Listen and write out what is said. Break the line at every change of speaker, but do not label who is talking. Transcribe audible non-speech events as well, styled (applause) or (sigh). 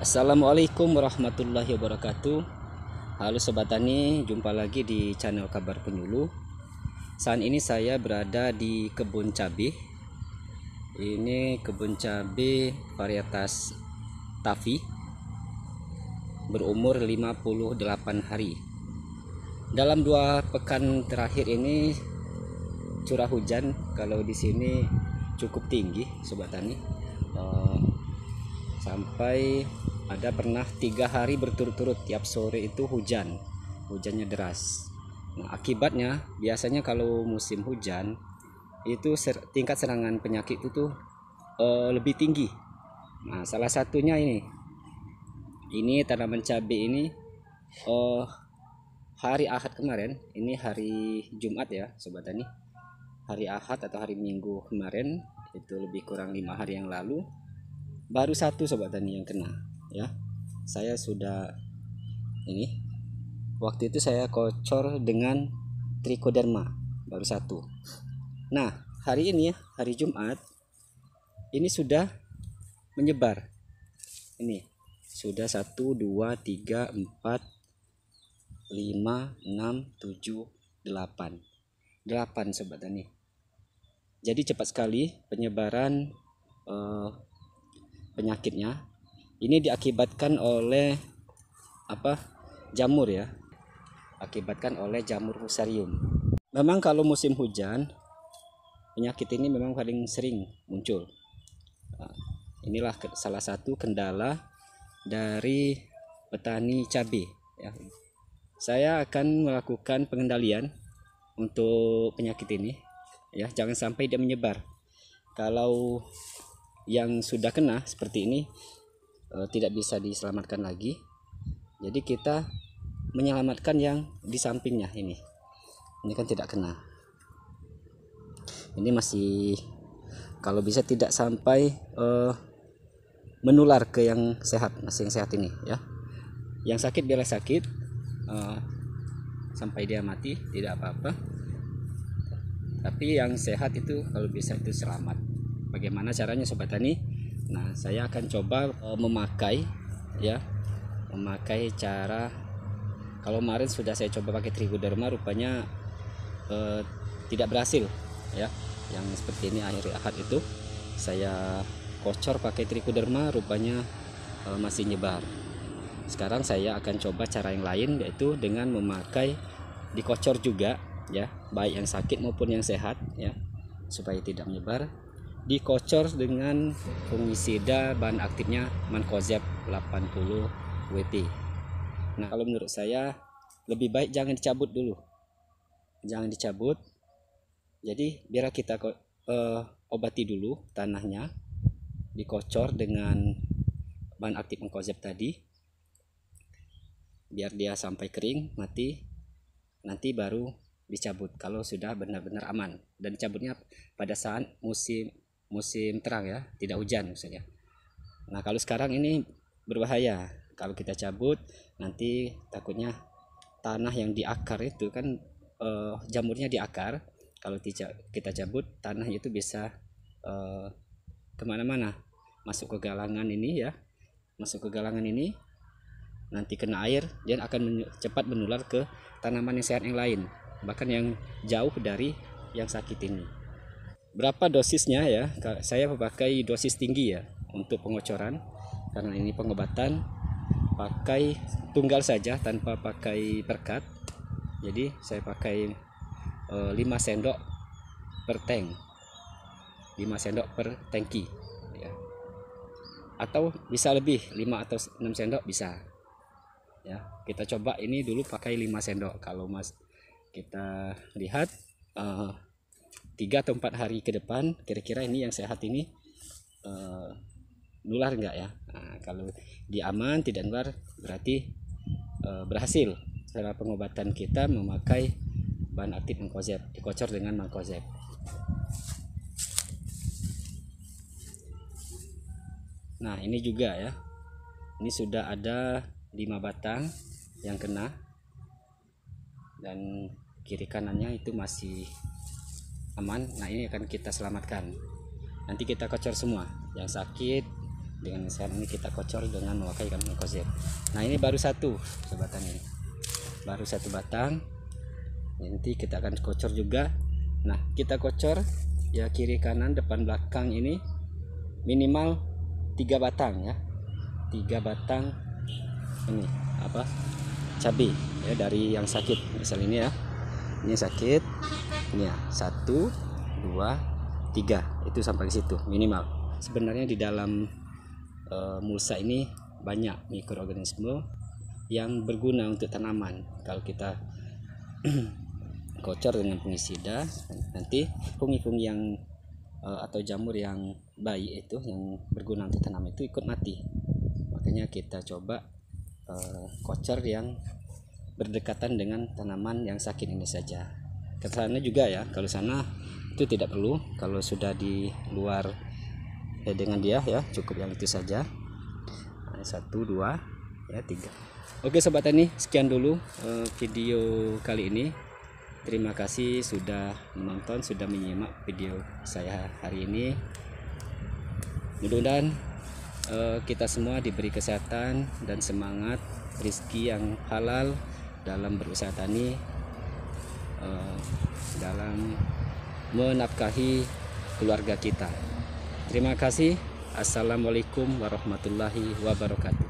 Assalamualaikum warahmatullahi wabarakatuh Halo Sobat Tani, jumpa lagi di channel Kabar Penyulu Saat ini saya berada di kebun cabai Ini kebun cabai varietas Tafi Berumur 58 hari Dalam dua pekan terakhir ini Curah hujan kalau di sini cukup tinggi Sobat Tani eh, Sampai ada pernah tiga hari berturut-turut tiap sore itu hujan hujannya deras nah akibatnya biasanya kalau musim hujan itu ser tingkat serangan penyakit itu tuh uh, lebih tinggi nah salah satunya ini ini tanaman cabai ini uh, hari Ahad kemarin ini hari Jumat ya sobat tani hari Ahad atau hari Minggu kemarin itu lebih kurang lima hari yang lalu baru satu sobat tani yang kena ya saya sudah ini waktu itu saya kocor dengan trikoderma baru satu nah hari ini ya hari Jumat ini sudah menyebar ini sudah 1 2 3 4 5 6 7 8 8 sobat tani jadi cepat sekali penyebaran eh, penyakitnya ini diakibatkan oleh apa jamur ya akibatkan oleh jamur fusarium memang kalau musim hujan penyakit ini memang paling sering muncul nah, inilah salah satu kendala dari petani cabai ya. saya akan melakukan pengendalian untuk penyakit ini ya jangan sampai dia menyebar kalau yang sudah kena seperti ini e, tidak bisa diselamatkan lagi. Jadi kita menyelamatkan yang di sampingnya ini. Ini kan tidak kena. Ini masih kalau bisa tidak sampai e, menular ke yang sehat, masih yang sehat ini ya. Yang sakit biarlah sakit e, sampai dia mati tidak apa-apa. Tapi yang sehat itu kalau bisa itu selamat. Bagaimana caranya sobat tani? Nah, saya akan coba uh, memakai ya, memakai cara kalau kemarin sudah saya coba pakai trigoderma rupanya uh, tidak berhasil ya. Yang seperti ini akhir akad itu saya kocor pakai trigoderma rupanya uh, masih nyebar. Sekarang saya akan coba cara yang lain yaitu dengan memakai dikocor juga ya, baik yang sakit maupun yang sehat ya supaya tidak menyebar dikocor dengan fungisida bahan aktifnya Mancozeb 80 WT. Nah, kalau menurut saya lebih baik jangan dicabut dulu. Jangan dicabut. Jadi, biar kita uh, obati dulu tanahnya dikocor dengan bahan aktif Mancozeb tadi biar dia sampai kering mati nanti baru dicabut kalau sudah benar-benar aman dan cabutnya pada saat musim musim terang ya tidak hujan misalnya nah kalau sekarang ini berbahaya kalau kita cabut nanti takutnya tanah yang di akar itu kan eh, jamurnya di akar kalau kita cabut tanah itu bisa eh, kemana-mana masuk ke galangan ini ya masuk ke galangan ini nanti kena air dan akan men cepat menular ke tanaman yang sehat yang lain bahkan yang jauh dari yang sakit ini berapa dosisnya ya saya pakai dosis tinggi ya untuk pengocoran karena ini pengobatan pakai tunggal saja tanpa pakai perkat jadi saya pakai e, eh, 5 sendok per tank 5 sendok per tanki ya. atau bisa lebih 5 atau 6 sendok bisa ya kita coba ini dulu pakai 5 sendok kalau mas kita lihat e, tiga atau empat hari ke depan kira-kira ini yang sehat ini uh, nular nggak ya nah, kalau dia aman tidak nular berarti uh, berhasil cara pengobatan kita memakai bahan aktif mangkozeb dikocor dengan mangkozeb nah ini juga ya ini sudah ada lima batang yang kena dan kiri kanannya itu masih aman nah ini akan kita selamatkan nanti kita kocor semua yang sakit dengan sekarang ini kita kocor dengan memakai ikan mengkosir nah ini baru satu sebatang ini baru satu batang nanti kita akan kocor juga nah kita kocor ya kiri kanan depan belakang ini minimal tiga batang ya tiga batang ini apa cabai ya dari yang sakit misal ini ya ini sakit ini ya satu dua tiga itu sampai ke situ minimal sebenarnya di dalam e, mulsa ini banyak mikroorganisme yang berguna untuk tanaman kalau kita (clears throat) kocor dengan fungisida nanti fungi-fungi yang e, atau jamur yang baik itu yang berguna untuk tanaman itu ikut mati makanya kita coba e, kocor yang berdekatan dengan tanaman yang sakit ini saja ke sana juga ya kalau sana itu tidak perlu kalau sudah di luar ya dengan dia ya cukup yang itu saja eh, satu dua ya tiga oke sobat tani sekian dulu eh, video kali ini terima kasih sudah menonton sudah menyimak video saya hari ini mudah-mudahan kita semua diberi kesehatan dan semangat rezeki yang halal dalam berusaha tani Eh, dalam menafkahi keluarga kita. Terima kasih. Assalamualaikum warahmatullahi wabarakatuh.